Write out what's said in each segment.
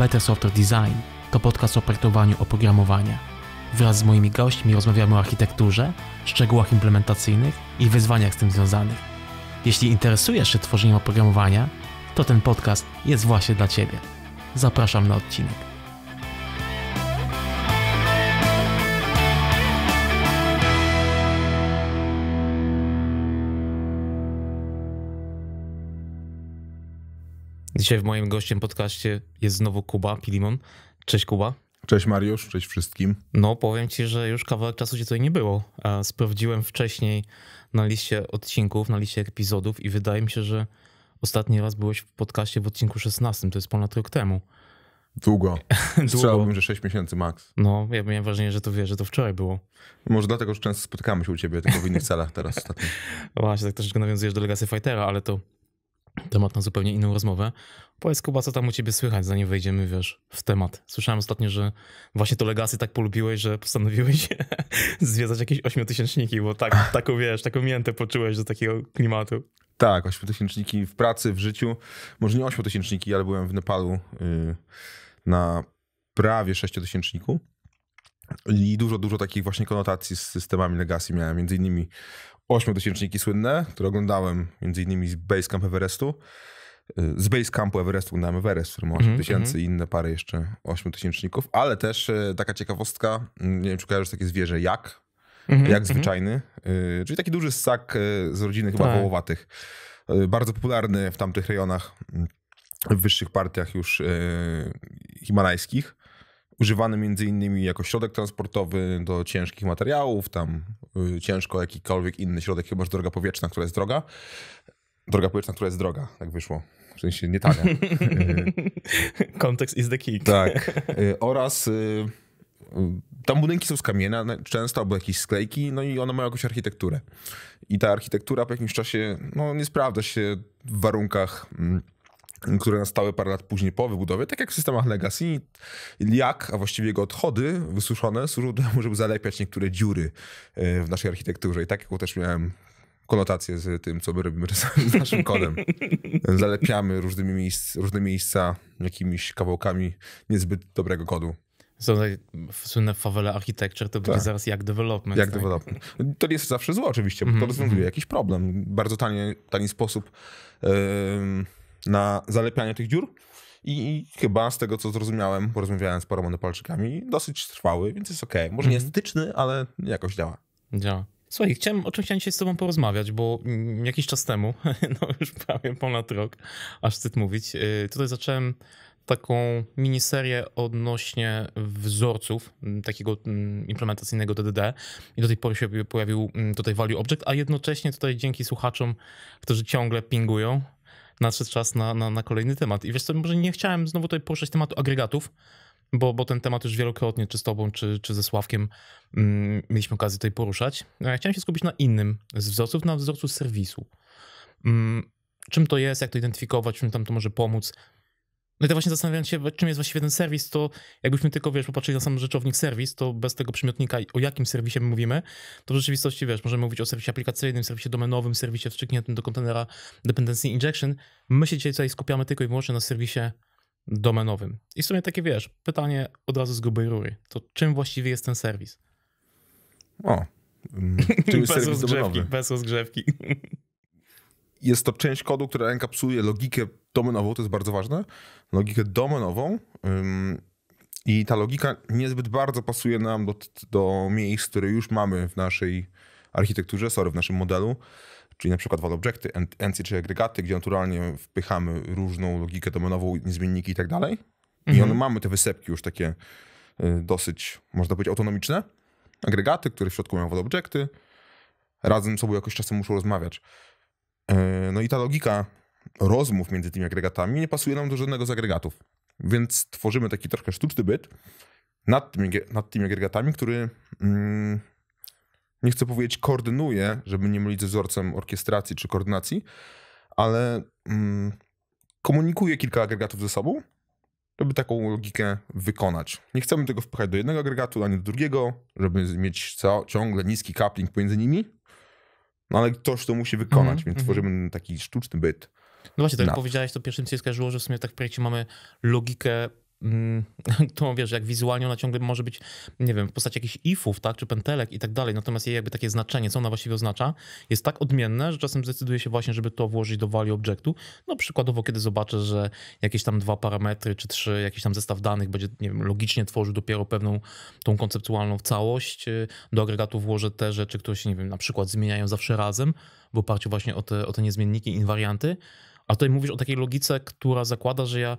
Better Software Design to podcast o projektowaniu oprogramowania. Wraz z moimi gośćmi rozmawiamy o architekturze, szczegółach implementacyjnych i wyzwaniach z tym związanych. Jeśli interesujesz się tworzeniem oprogramowania, to ten podcast jest właśnie dla Ciebie. Zapraszam na odcinek. Dzisiaj w moim gościem podcaście jest znowu Kuba Pilimon. Cześć Kuba. Cześć Mariusz, cześć wszystkim. No powiem ci, że już kawałek czasu cię tutaj nie było. Sprawdziłem wcześniej na liście odcinków, na liście epizodów i wydaje mi się, że ostatni raz byłeś w podcaście w odcinku 16, to jest ponad rok temu. Długo. Strzelałbym, że 6 miesięcy max. No, ja miałem wrażenie, że to wiesz, że to wczoraj było. Może dlatego, że często spotykamy się u ciebie, tylko w innych celach teraz ostatnio. Właśnie, tak troszeczkę nawiązujesz do Legacy Fightera, ale to temat na zupełnie inną rozmowę. Powiedz Kuba, co tam u ciebie słychać, zanim wejdziemy, wiesz, w temat. Słyszałem ostatnio, że właśnie to Legacy tak polubiłeś, że postanowiłeś zwiedzać jakieś ośmiotysięczniki, bo tak, taką, wiesz, taką miętę poczułeś do takiego klimatu. Tak, ośmiotysięczniki w pracy, w życiu. Może nie ośmiotysięczniki, ale byłem w Nepalu yy, na prawie sześciotysięczniku. I dużo, dużo takich właśnie konotacji z systemami legacy miałem. Między innymi ośmiotysięczniki słynne, które oglądałem między innymi z Basecamp Everestu. Y, z Basecampu Everestu oglądałem Everest, który ma 8 mhm, tysięcy mm -hmm. i inne pary jeszcze 8 tysięczników, ale też y, taka ciekawostka, mm, nie wiem czy kojarzysz takie zwierzę jak, mm -hmm, jak mhm. zwyczajny, y, czyli taki duży ssak z rodziny chyba tak. wołowatych. Bardzo popularny w tamtych rejonach, mm, w wyższych partiach już himalajskich używany między innymi jako środek transportowy do ciężkich materiałów, tam y, ciężko jakikolwiek inny środek, chyba że droga powietrzna, która jest droga. Droga powietrzna, która jest droga, tak wyszło. W sensie nie tania. Kontekst is the key. Tak. Y, oraz y, tam budynki są z kamienia często, albo jakieś sklejki, no i one mają jakąś architekturę. I ta architektura po jakimś czasie no, nie sprawdza się w warunkach mm, które nastały parę lat później po wybudowie, tak jak w systemach legacy, jak a właściwie jego odchody wysuszone służą temu, żeby zalepiać niektóre dziury e, w naszej architekturze. I tak jak też miałem konotację z tym, co my robimy z naszym kodem. Zalepiamy różnymi miejsc, różne miejsca jakimiś kawałkami niezbyt dobrego kodu. Są słynne fawele architecture, to tak. będzie zaraz jak development. Jak tak? development. To nie jest zawsze zło oczywiście, bo mm -hmm. to mhm, rozwiązuje mhm. jakiś problem. Bardzo tani, tani sposób. Yy na zalepianie tych dziur. I, chyba z tego, co zrozumiałem, porozmawiałem z paroma Nepalczykami, dosyć trwały, więc jest okej. Okay. Może mm -hmm. nie estetyczny, mhm. ale jakoś działa. Działa. Słuchaj, chciałem, o czym chciałem dzisiaj z tobą porozmawiać, bo mm, jakiś czas temu, no już prawie ponad rok, aż wstyd mówić, y, tutaj zacząłem taką miniserię odnośnie wzorców mm, takiego mm, implementacyjnego DDD i do tej pory się pojawił tutaj value object, a jednocześnie tutaj dzięki słuchaczom, którzy ciągle pingują, nadszedł czas na, na, na kolejny temat. I wiesz co, może nie chciałem znowu tutaj poruszać tematu agregatów, bo, bo ten temat już wielokrotnie, czy z tobą, czy, czy ze Sławkiem, mm, mieliśmy okazję tutaj poruszać. Ja e, chciałem się skupić na innym z wzorców, na wzorcu serwisu. Mm, czym to jest, jak to identyfikować, czym tam to może pomóc. No i to tak właśnie zastanawiam się, czym jest właściwie ten serwis, to jakbyśmy tylko, wiesz, popatrzyli na sam rzeczownik serwis, to bez tego przymiotnika, o jakim serwisie my mówimy, to w rzeczywistości, wiesz, możemy mówić o serwisie aplikacyjnym, serwisie domenowym, serwisie wstrzykniętym do kontenera Dependency Injection. My się dzisiaj tutaj skupiamy tylko i wyłącznie na serwisie domenowym. I w sumie takie, wiesz, pytanie od razu z grubej rury. To czym właściwie jest ten serwis? O, czym mm, jest serwis domenowy? Bez rozgrzewki jest to część kodu, która enkapsuje logikę domenową, to jest bardzo ważne, logikę domenową i ta logika niezbyt bardzo pasuje nam do, do miejsc, które już mamy w naszej architekturze, sorry, w naszym modelu, czyli na przykład wad obiekty, encje czy agregaty, gdzie naturalnie wpychamy różną logikę domenową, zmienniki i tak dalej. I mhm. one mamy te wysepki już takie y, dosyć, można powiedzieć, autonomiczne. Agregaty, które w środku mają wad obiekty, razem ze sobą jakoś czasem muszą rozmawiać. E, no i ta logika rozmów między tymi agregatami nie pasuje nam do żadnego z agregatów. Więc tworzymy taki trochę sztuczny byt nad tymi, nad tymi agregatami, który mm, nie chcę powiedzieć koordynuje, żeby nie mylić ze wzorcem orkiestracji czy koordynacji, ale mm, komunikuje kilka agregatów ze sobą, żeby taką logikę wykonać. Nie chcemy tego wpychać do jednego agregatu, ani do drugiego, żeby mieć ciągle niski coupling pomiędzy nimi, no ale ktoś to musi wykonać, mm -hmm. więc mhm. tworzymy taki sztuczny byt. No właśnie, tak jak powiedziałeś, to pierwszym się skojarzyło, że w sumie tak w projekcie mamy logikę Mm, to wiesz, jak wizualnie ona ciągle może być, nie wiem, w postaci jakichś ifów, tak, czy pętelek i tak dalej, natomiast jej jakby takie znaczenie, co ona właściwie oznacza, jest tak odmienne, że czasem zdecyduje się właśnie, żeby to włożyć do value objectu, no przykładowo, kiedy zobaczę, że jakieś tam dwa parametry, czy trzy, jakiś tam zestaw danych będzie, nie wiem, logicznie tworzył dopiero pewną tą konceptualną całość, y, do agregatu włożę te rzeczy, które się, nie wiem, na przykład zmieniają zawsze razem, w oparciu właśnie o te, o te niezmienniki, inwarianty, a tutaj mówisz o takiej logice, która zakłada, że ja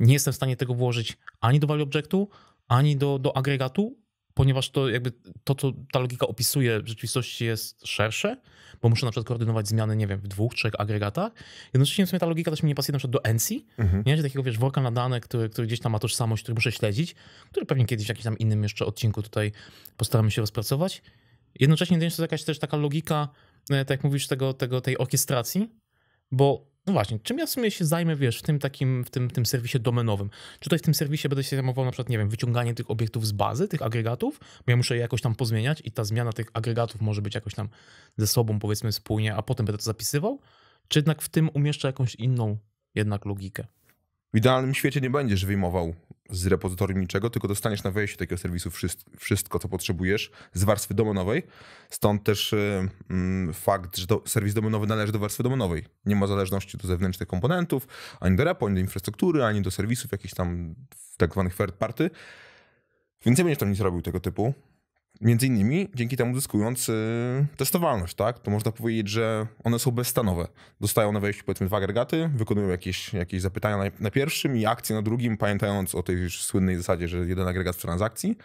nie jestem w stanie tego włożyć ani do value objectu, ani do, do agregatu, ponieważ to jakby to, co ta logika opisuje w rzeczywistości jest szersze, bo muszę na przykład koordynować zmiany, nie wiem, w dwóch, trzech agregatach. Jednocześnie w sumie ta logika też mi nie pasuje na przykład do ENSI, mhm. nie? Czyli takiego, wiesz, worka na dane, który, który gdzieś tam ma tożsamość, który muszę śledzić, który pewnie kiedyś w jakimś tam innym jeszcze odcinku tutaj postaramy się rozpracować. Jednocześnie to jest jakaś też taka logika, e, tak jak mówisz, tego, tego, tej orkiestracji, bo no właśnie, czym ja w sumie się zajmę, wiesz, w tym takim, w tym, tym serwisie domenowym? Czy tutaj w tym serwisie będę się zajmował na przykład, nie wiem, wyciąganiem tych obiektów z bazy, tych agregatów? Bo ja muszę je jakoś tam pozmieniać i ta zmiana tych agregatów może być jakoś tam ze sobą, powiedzmy, spójnie, a potem będę to zapisywał? Czy jednak w tym umieszczę jakąś inną jednak logikę? W idealnym świecie nie będziesz wyjmował z repozytorium niczego, tylko dostaniesz na wejściu takiego serwisu wszystko, co potrzebujesz z warstwy domenowej. Stąd też y, mm, fakt, że serwis domenowy należy do warstwy domenowej. Nie ma zależności do zewnętrznych komponentów, ani do repo, ani do infrastruktury, ani do serwisów jakichś tam tak zwanych third party. Więc nie będziesz tam nic robił tego typu. Między innymi dzięki temu zyskując y, testowalność, tak? To można powiedzieć, że one są bezstanowe. Dostają na wejściu powiedzmy dwa agregaty, wykonują jakieś, jakieś zapytania na, na pierwszym i akcje na drugim, pamiętając o tej już słynnej zasadzie, że jeden agregat w transakcji.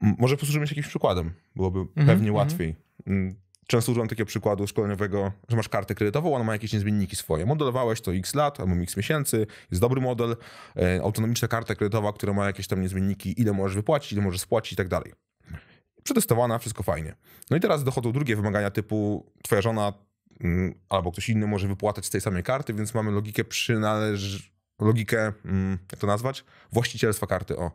Może posłużymy się jakimś przykładem, byłoby mhm, pewnie mhm. łatwiej. Mm, często używam takiego przykładu szkoleniowego, że masz kartę kredytową, ona ma jakieś niezmienniki swoje. Modelowałeś to x lat albo x miesięcy, jest dobry model, e, autonomiczna karta kredytowa, która ma jakieś tam niezmienniki, ile możesz wypłacić, ile możesz spłacić i tak dalej przetestowana, wszystko fajnie. No i teraz dochodzą drugie wymagania typu twoja żona mm, albo ktoś inny może wypłatać z tej samej karty, więc mamy logikę przynależ... logikę, mm, jak to nazwać? Właścicielstwa karty, o.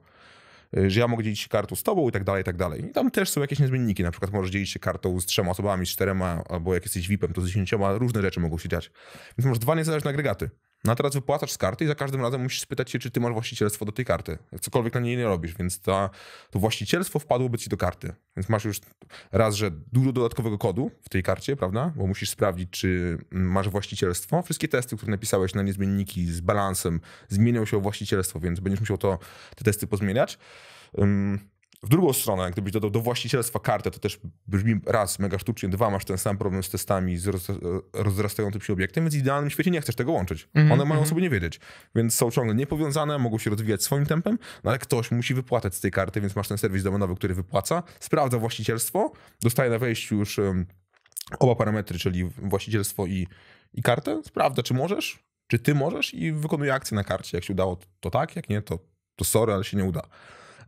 Y, że ja mogę dzielić się kartą z tobą i tak dalej, i tak dalej. I tam też są jakieś niezmienniki, na przykład możesz dzielić się kartą z trzema osobami, z czterema, albo jak jesteś VIP-em, to z dziesięcioma, różne rzeczy mogą się dziać. Więc masz dwa niezależne agregaty. No a teraz wypłacasz z karty i za każdym razem musisz spytać się, czy ty masz właścicielstwo do tej karty. Cokolwiek na niej nie robisz, więc to właścicielstwo wpadłoby ci do karty. Więc masz już raz, że dużo dodatkowego kodu w tej karcie, prawda? Bo musisz sprawdzić, czy masz właścicielstwo. Wszystkie testy, które napisałeś na niezmienniki z balansem, zmienią się o właścicielstwo, więc będziesz musiał to, te testy pozmieniać. Um, w drugą stronę, gdybyś dodał do właścicielstwa kartę, to też brzmi raz mega sztucznie, dwa masz ten sam problem z testami, z roz, rozrastającym się obiektem, więc w idealnym świecie nie chcesz tego łączyć. Mm -hmm. One mają mhm. sobie nie wiedzieć, więc są ciągle niepowiązane, mogą się rozwijać swoim tempem, no ale ktoś musi wypłatać z tej karty, więc masz ten serwis domenowy, który wypłaca, sprawdza właścicielstwo, dostaje na wejściu już um, oba parametry, czyli właścicielstwo i, i kartę, sprawdza czy możesz, czy ty możesz i wykonuje akcję na karcie. Jak się udało, to tak, jak nie, to, to sorry, ale się nie uda.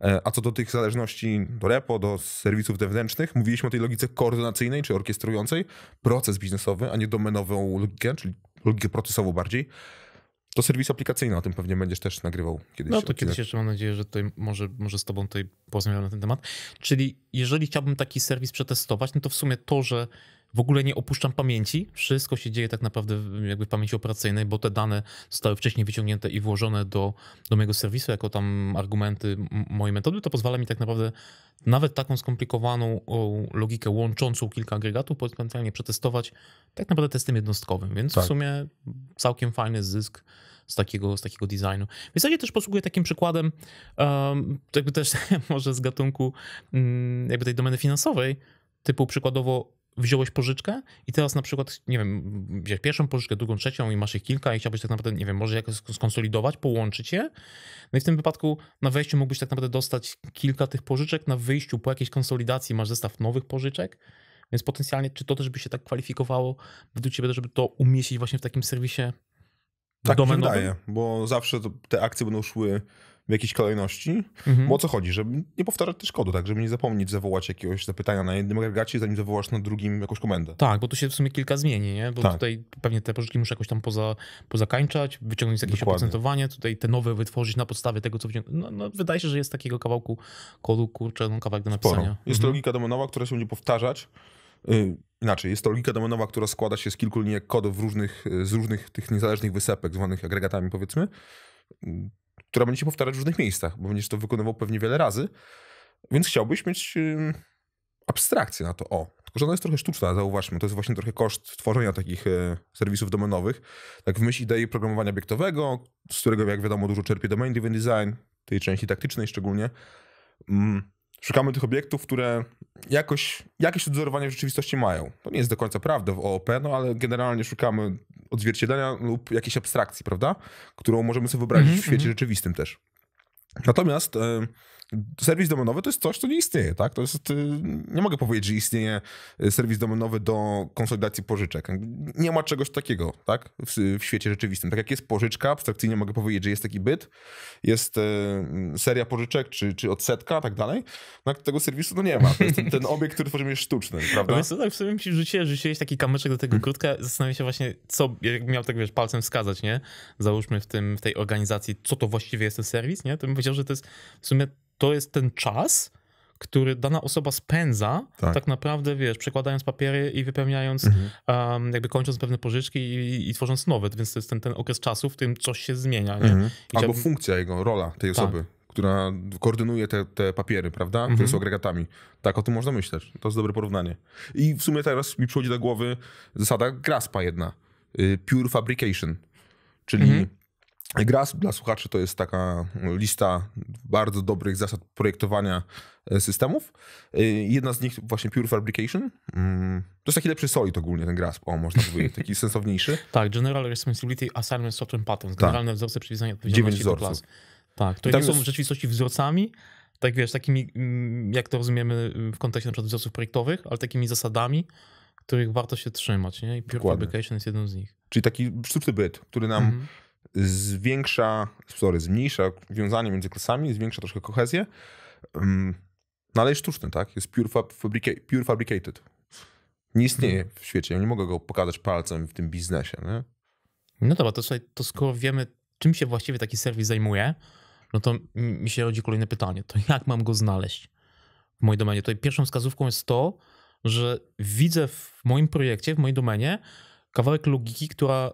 E, a co do tych zależności do repo, do serwisów wewnętrznych, mówiliśmy o tej logice koordynacyjnej czy orkiestrującej, proces biznesowy, a nie domenową logikę, czyli logikę procesową bardziej. To serwis aplikacyjny, o tym pewnie będziesz też nagrywał kiedyś. No to kiedyś jeszcze mam nadzieję, że tutaj może, może z tobą tutaj porozmawiamy na ten temat. Czyli jeżeli chciałbym taki serwis przetestować, no to w sumie to, że w ogóle nie opuszczam pamięci. Wszystko się dzieje tak naprawdę jakby w pamięci operacyjnej, bo te dane zostały wcześniej wyciągnięte i włożone do, do mojego serwisu jako tam argumenty mojej metody. To pozwala mi tak naprawdę nawet taką skomplikowaną logikę łączącą kilka agregatów potencjalnie przetestować tak naprawdę testem jednostkowym, więc tak. w sumie całkiem fajny zysk z takiego, z takiego designu. W zasadzie też posługuję takim przykładem, um, jakby też może z gatunku um, jakby tej domeny finansowej, typu przykładowo wziąłeś pożyczkę i teraz na przykład, nie wiem, wziąłeś pierwszą pożyczkę, drugą, trzecią i masz ich kilka i chciałbyś tak naprawdę, nie wiem, może jakoś skonsolidować, połączyć je. No i w tym wypadku na wejściu mógłbyś tak naprawdę dostać kilka tych pożyczek, na wyjściu po jakiejś konsolidacji masz zestaw nowych pożyczek, więc potencjalnie czy to też by się tak kwalifikowało według ciebie, żeby to umieścić właśnie w takim serwisie tak domenowym? Tak bo zawsze te akcje będą szły w jakiejś kolejności. Mhm. Bo o co chodzi? Żeby nie powtarzać też kodu, tak? Żeby nie zapomnieć zawołać jakiegoś zapytania na jednym agregacie, zanim zawołasz na drugim jakąś komendę. Tak, bo tu się w sumie kilka zmieni, nie? Bo tak. tutaj pewnie te pożyczki muszę jakoś tam poza, pozakańczać, wyciągnąć jakieś Dokładnie. oprocentowanie, tutaj te nowe wytworzyć na podstawie tego, co wyciągnąć. No, no, wydaje się, że jest takiego kawałku kodu, kurczę, no, kawałek do napisania. Sporo. Jest mhm. to logika domenowa, która się będzie powtarzać. Y, inaczej, jest to logika domenowa, która składa się z kilku linijek kodów różnych, y, z różnych tych niezależnych wysepek, zwanych agregatami powiedzmy która będzie się powtarzać w różnych miejscach, bo będziesz to wykonywał pewnie wiele razy, więc chciałbyś mieć abstrakcję na to. O, tylko że ona jest trochę sztuczna, zauważmy. To jest właśnie trochę koszt tworzenia takich e, serwisów domenowych. Tak w myśl idei programowania obiektowego, z którego jak wiadomo dużo czerpie domain-driven design, tej części taktycznej szczególnie. Mm, szukamy tych obiektów, które jakoś, jakieś odzorowanie w rzeczywistości mają. To nie jest do końca prawda w OOP, no ale generalnie szukamy odzwierciedlenia lub jakiejś abstrakcji, prawda? Którą możemy sobie wyobrazić mm -hmm, w świecie mhm. rzeczywistym też. Natomiast serwis domenowy to jest coś, co nie istnieje, tak? To jest, y, nie mogę powiedzieć, że istnieje y, serwis domenowy do konsolidacji pożyczek. Nie ma czegoś takiego, tak? W, w świecie rzeczywistym. Tak jak jest pożyczka, abstrakcyjnie mogę powiedzieć, że jest taki byt, jest y, seria pożyczek, czy, czy odsetka, tak dalej. No, tego serwisu no nie ma. To jest ten, ten obiekt, który tworzymy jest sztuczny, prawda? Więc tak w sumie mi się rzuciłeś, rzuciłeś taki kamyczek do tego hmm. krótka. Zastanawiam się właśnie, co, jak miał tak, wiesz, palcem wskazać, nie? Załóżmy w, tym, w tej organizacji, co to właściwie jest ten serwis, nie? To bym powiedział, że to jest w sumie to jest ten czas, który dana osoba spędza, tak, tak naprawdę, wiesz, przekładając papiery i wypełniając, mhm. um, jakby kończąc pewne pożyczki i, i, tworząc nowe, więc to jest ten, ten okres czasu, w którym coś się zmienia. Nie? Mhm. Albo chciałbym... funkcja jego, rola tej tak. osoby która koordynuje te, te papiery, prawda? Które mhm. są agregatami. Tak o tym można myśleć. To jest dobre porównanie. I w sumie teraz mi przychodzi do głowy zasada Graspa jedna. Y, pure Fabrication. Czyli mhm. Gra dla słuchaczy to jest taka mm, lista bardzo dobrych zasad projektowania e, systemów. E, jedna z nich właśnie Pure Fabrication. Mm, to jest taki lepszy solid ogólnie ten grasp, o można powiedzieć, taki sensowniejszy. tak, General Responsibility Assignment Software Patterns, tak. generalne tak. wzorce przywiązania odpowiedzialności Dziewięć do klas. Tak, które nie są w rzeczywistości wzorcami, tak wiesz, takimi, mm, jak to rozumiemy w kontekście na przykład wzorców projektowych, ale takimi zasadami, których warto się trzymać, nie? I Pure Dokładnie. Fabrication jest jedną z nich. Czyli taki sztuczny byt, który nam mm -hmm zwiększa, sorry, zmniejsza wiązanie między klasami, zwiększa troszkę kohezję, no ale jest sztuczny, tak? Jest pure, fabrica- pure fabricated. Nie istnieje mhm. w świecie, ja nie mogę go pokazać palcem w tym biznesie, nie? No dobra, to, to skoro wiemy, czym się właściwie taki serwis zajmuje, no to mi się rodzi kolejne pytanie. To jak mam go znaleźć w mojej domenie? Tutaj pierwszą wskazówką jest to, że widzę w moim projekcie, w mojej domenie kawałek logiki, która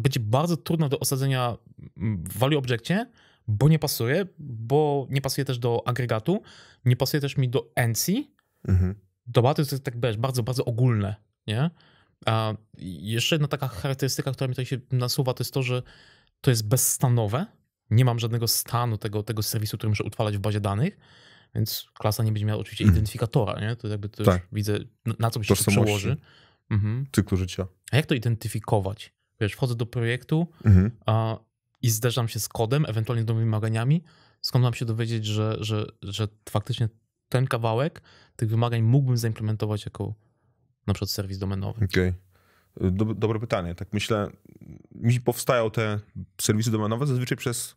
będzie bardzo trudna do osadzenia mm, w value objectie, bo nie pasuje, bo nie pasuje też do agregatu, nie pasuje też mi do ENSI. Mhm. Dobaty to jest tak wiesz, bardzo, bardzo ogólne, nie? A jeszcze jedna taka charakterystyka, która mi tutaj się nasuwa, to jest to, że to jest bezstanowe. Nie mam żadnego stanu tego, tego serwisu, który muszę utrwalać w bazie danych, więc klasa nie będzie miała oczywiście mhm. identyfikatora, nie? To jakby to tak. widzę, na co mi się to przełoży. Mhm. Cyklu życia. A jak to identyfikować? wiesz, wchodzę do projektu mhm. a, i zderzam się z kodem, ewentualnie z nowymi wymaganiami, skąd mam się dowiedzieć, że, że, że faktycznie ten kawałek tych wymagań mógłbym zaimplementować jako na przykład serwis domenowy. Okay. dobre pytanie. Tak myślę, mi powstają te serwisy domenowe zazwyczaj przez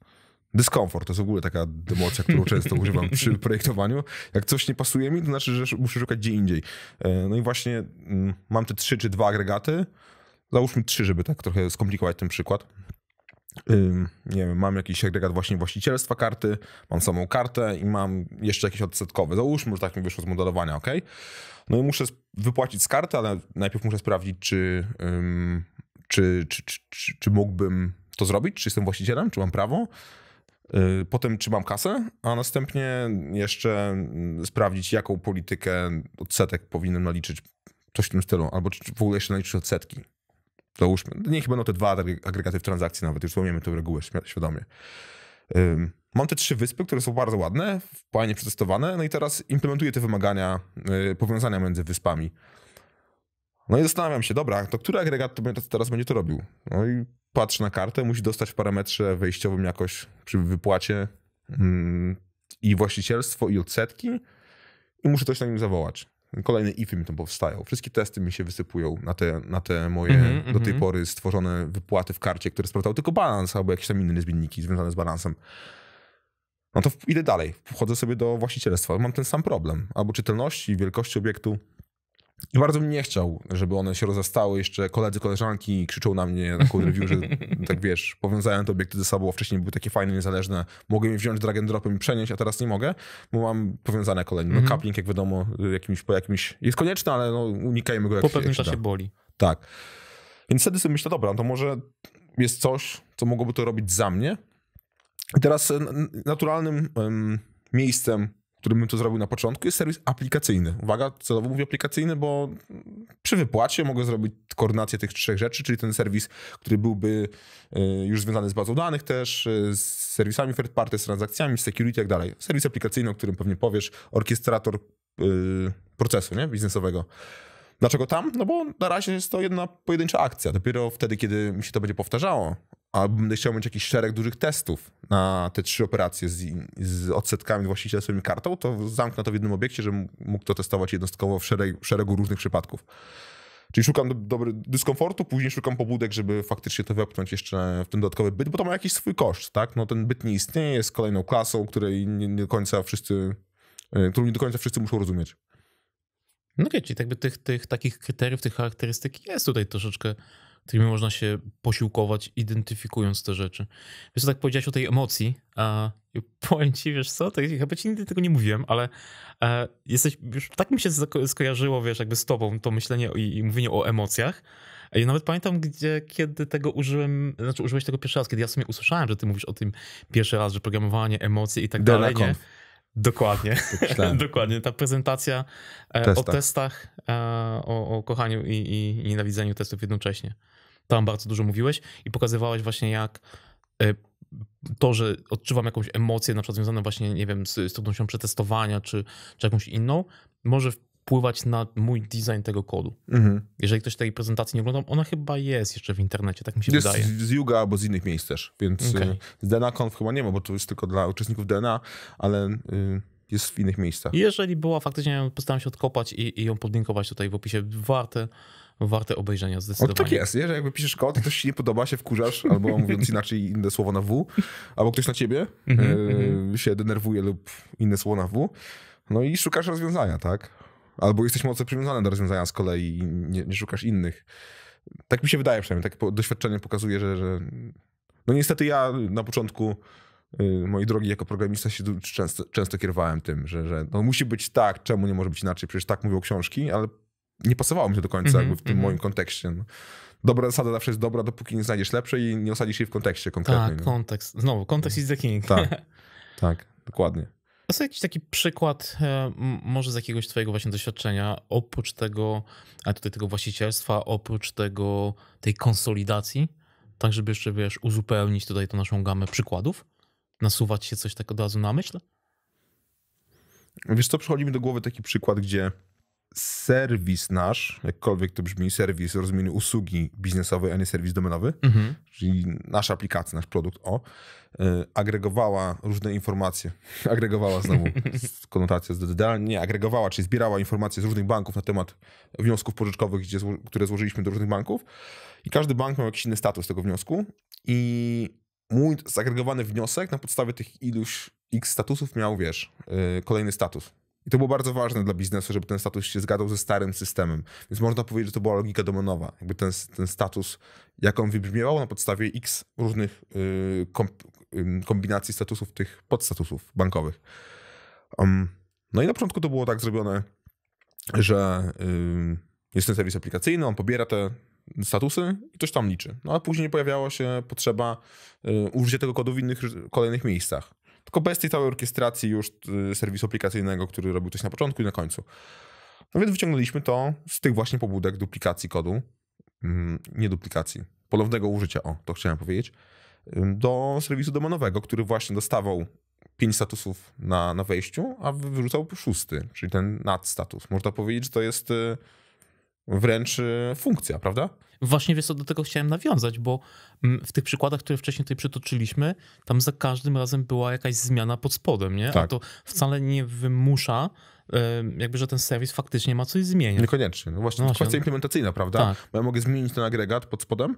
dyskomfort. To jest w ogóle taka emocja, którą często używam przy projektowaniu. Jak coś nie pasuje mi, to znaczy, że muszę szukać gdzie indziej. E, no i właśnie mm, mam te trzy czy dwa agregaty, załóżmy trzy, żeby tak trochę skomplikować ten przykład. Nie wiem, mam jakiś agregat właśnie właścicielstwa karty, mam samą kartę i mam jeszcze jakieś odsetkowe. Załóżmy, że tak mi wyszło z modelowania, ok? No i muszę wypłacić z karty, ale najpierw muszę sprawdzić, czy, czy, czy, czy, czy mógłbym to zrobić, czy jestem właścicielem, czy mam prawo. Y, potem czy mam kasę, a następnie jeszcze mm, sprawdzić, jaką politykę odsetek powinienem naliczyć, coś w tym stylu, albo czy w ogóle jeszcze naliczyć odsetki załóżmy, nie chyba no te dwa agregaty w transakcji nawet, już wspomniemy tę regułę świadomie. Mam te trzy wyspy, które są bardzo ładne, fajnie przetestowane, no i teraz implementuję te wymagania y, powiązania między wyspami. No i zastanawiam się, dobra, to który agregat teraz będzie to robił? No i patrzę na kartę, musi dostać w parametrze wejściowym jakoś przy wypłacie i właścicielstwo i odsetki i muszę coś na nim zawołać. Kolejne ify mi tam powstają. Wszystkie testy mi się wysypują na te, na te moje mm -hmm, do tej mm -hmm. pory stworzone wypłaty w karcie, które sprawdzały tylko balans albo jakieś tam inne zmienniki związane z balansem. No to idę dalej. Wchodzę sobie do właścicielstwa. Mam ten sam problem. Albo czytelności, wielkości obiektu. I bardzo bym nie chciał, żeby one się rozestały. Jeszcze koledzy, koleżanki krzyczą na mnie na taką review, że tak wiesz, powiązałem te obiekty ze sobą. Wcześniej były takie fajne, niezależne. Mogłem je wziąć drag and dropem i przenieść, a teraz nie mogę, bo mam powiązane kolejne. No, mhm. coupling, jak wiadomo, jakimś, po jakimś... Jest konieczny, ale no, unikajmy go jak Po pewnym jak czasie da. boli. Tak. Więc wtedy sobie myślę, dobra, no to może jest coś, co mogłoby to robić za mnie. I teraz e, naturalnym um, miejscem, którym bym to zrobił na początku, jest serwis aplikacyjny. Uwaga, co celowo mówię aplikacyjny, bo przy wypłacie mogę zrobić koordynację tych trzech rzeczy, czyli ten serwis, który byłby y, już związany z bazą danych też, y, z serwisami third party, z transakcjami, z security i tak dalej. Serwis aplikacyjny, o którym pewnie powiesz, orkiestrator y, procesu nie? biznesowego. Dlaczego tam? No bo na razie jest to jedna pojedyncza akcja. Dopiero wtedy, kiedy mi się to będzie powtarzało, a będę chciał mieć jakiś szereg dużych testów na te trzy operacje z, z odsetkami właściciela swoimi kartą, to zamknę to w jednym obiekcie, żebym mógł to testować jednostkowo w szereg, szeregu różnych przypadków. Czyli szukam do, dyskomfortu, później szukam pobudek, żeby faktycznie to wepchnąć jeszcze w ten dodatkowy byt, bo to ma jakiś swój koszt, tak? No ten byt nie istnieje, jest kolejną klasą, której nie, nie do końca wszyscy, e, którą nie do końca wszyscy muszą rozumieć. No okay, czyli tak by tych, tych takich kryteriów, tych charakterystyk jest tutaj troszeczkę którymi można się posiłkować, identyfikując te rzeczy. Wiesz, tak powiedziałeś o tej emocji, a powiem ci, wiesz co, tak, chyba ci nigdy tego nie mówiłem, ale e, jesteś, już tak mi się skojarzyło, wiesz, jakby z tobą to myślenie i, i mówienie o emocjach, i nawet pamiętam, gdzie, kiedy tego użyłem, znaczy użyłeś tego pierwszy raz, kiedy ja sobie usłyszałem, że ty mówisz o tym pierwszy raz, że programowanie, emocje i tak dalej. Nie? Dokładnie. Dokładnie. Ta prezentacja e, testach. o testach, e, o, o kochaniu i, i, nienawidzeniu testów jednocześnie. Tam bardzo dużo mówiłeś i pokazywałeś właśnie jak e, to, że odczuwam jakąś emocję, na przykład związaną właśnie, nie wiem, z, z trudnością przetestowania, czy, czy jakąś inną, może wpływać na mój design tego kodu. Mhm. Jeżeli ktoś tej prezentacji nie oglądał, ona chyba jest jeszcze w internecie, tak mi się jest wydaje. z Yuga albo z innych miejsc też, więc y, okay. z DNA.conf chyba nie ma, bo to jest tylko dla uczestników DNA, ale y, jest w innych miejscach. Jeżeli była, faktycznie postaram się odkopać i, i ją podlinkować tutaj w opisie. Warte warte obejrzenia zdecydowanie. O, tak jest, nie? że jakby piszesz kod, ktoś ci nie podoba, się wkurzasz, albo mówiąc inaczej inne słowo na W, albo ktoś na ciebie mm -hmm, y mhm. się denerwuje lub inne słowo na W, no i szukasz rozwiązania, tak? Albo jesteś mocno przywiązany do rozwiązania z kolei i nie, nie szukasz innych. Tak mi się wydaje przynajmniej, tak doświadczenie pokazuje, że, że... No niestety ja na początku y, mojej drogi jako programista się często, często kierowałem tym, że, że no musi być tak, czemu nie może być inaczej, przecież tak mówią książki, ale nie pasowało mi się do końca mm -hmm, w tym mm -hmm. moim kontekście. No. Dobra zasada zawsze jest dobra, dopóki nie znajdziesz lepszej i nie osadzisz jej w kontekście tak, konkretnym. Tak, kontekst. Znowu, kontekst jest mhm. is the king. Tak, tak, dokładnie. Jest jakiś taki przykład, e, może z jakiegoś twojego właśnie doświadczenia, oprócz tego, a tutaj tego właścicielstwa, oprócz tego, tej konsolidacji, tak żeby jeszcze, wiesz, uzupełnić tutaj tą naszą gamę przykładów? Nasuwać się coś tak od razu na myśl? Wiesz co, przychodzi mi do głowy taki przykład, gdzie serwis nasz, jakkolwiek to brzmi, serwis, rozumieniu usługi biznesowej, a nie serwis domenowy, mhm. czyli nasza aplikacja, nasz produkt, o, e, agregowała różne informacje. Agregowała znowu konotacja z DDD, nie, agregowała, czyli zbierała informacje z różnych banków na temat wniosków pożyczkowych, gdzie, które złożyliśmy do różnych banków. I każdy bank miał jakiś inny status tego wniosku. I mój zagregowany wniosek na podstawie tych iluś x statusów miał, wiesz, e, kolejny status i to było bardzo ważne dla biznesu, żeby ten status się zgadzał ze starym systemem. Więc można powiedzieć, że to była logika domenowa. Jakby ten, ten status, jak on wybrzmiewał na podstawie x różnych y, y, kombinacji statusów, tych podstatusów bankowych. Um, no i na początku to było tak zrobione, że y, jest ten serwis aplikacyjny, on pobiera te statusy i coś tam liczy. No a później pojawiała się potrzeba użycia tego kodu w innych kolejnych miejscach. Tylko bez tej całej orkiestracji już y, serwisu aplikacyjnego, który robił coś na początku i na końcu. No więc wyciągnęliśmy to z tych właśnie pobudek duplikacji kodu, mm, nie duplikacji, ponownego użycia, o, to chciałem powiedzieć, do serwisu domenowego, który właśnie dostawał pięć statusów na, na wejściu, a wyrzucał szósty, czyli ten nad status. Można powiedzieć, że to jest y, wręcz y, funkcja, prawda? Właśnie wiesz do tego chciałem nawiązać, bo mm, w tych przykładach, które wcześniej tutaj przytoczyliśmy, tam za każdym razem była jakaś zmiana pod spodem, nie? Tak. A to wcale nie wymusza y, jakby, że ten serwis faktycznie ma coś zmieniać. Niekoniecznie. No właśnie, no właśnie. kwestia implementacyjna, prawda? Tak. Bo ja mogę zmienić ten agregat pod spodem,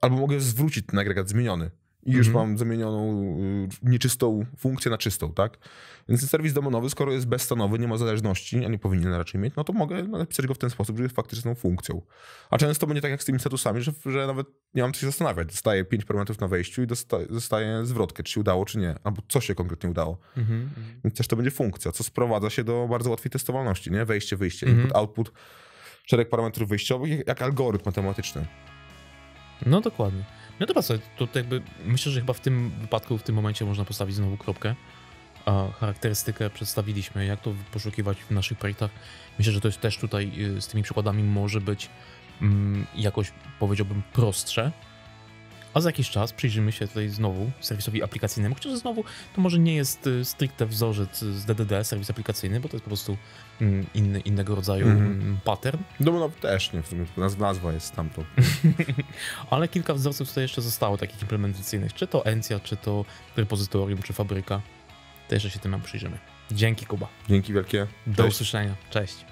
albo mogę zwrócić ten agregat zmieniony. I już mhm. mam zamienioną y, nieczystą funkcję na czystą, tak? Więc serwis domowy, skoro jest bezstanowy, nie ma zależności, a nie powinien raczej mieć, no to mogę napisać go w ten sposób, że jest faktyczną funkcją. A często będzie tak jak z tymi statusami, że, że nawet nie mam co się zastanawiać. Dostaję 5 parametrów na wejściu i dostaję, dostaję zwrotkę, czy się udało, czy nie, albo co się konkretnie udało. Mhm, mhm. Więc też to będzie funkcja, co sprowadza się do bardzo łatwej testowalności, nie? Wejście, wyjście, mhm. input, output, szereg parametrów wyjściowych, jak algorytm matematyczny. No dokładnie. No dobra, to, to jakby myślę, że chyba w tym wypadku, w tym momencie można postawić znowu kropkę. A charakterystykę przedstawiliśmy, jak to poszukiwać w naszych projektach. Myślę, że to jest też tutaj y, z tymi przykładami może być mm, jakoś, powiedziałbym, prostsze, a za jakiś czas przyjrzymy się tutaj znowu serwisowi aplikacyjnemu, chociaż znowu to może nie jest y, stricte wzorzec y, z DDD, serwis aplikacyjny, bo to jest po prostu mm, inny, innego rodzaju mhm. mm. pattern. No, no też nie, w sumie nazwa jest tamto. Ale kilka wzorców tutaj jeszcze zostało takich implementacyjnych, czy to Encja, czy to repozytorium, czy fabryka. To jeszcze się tym przyjrzymy. Dzięki Kuba. Dzięki wielkie. Do usłyszenia. Cześć.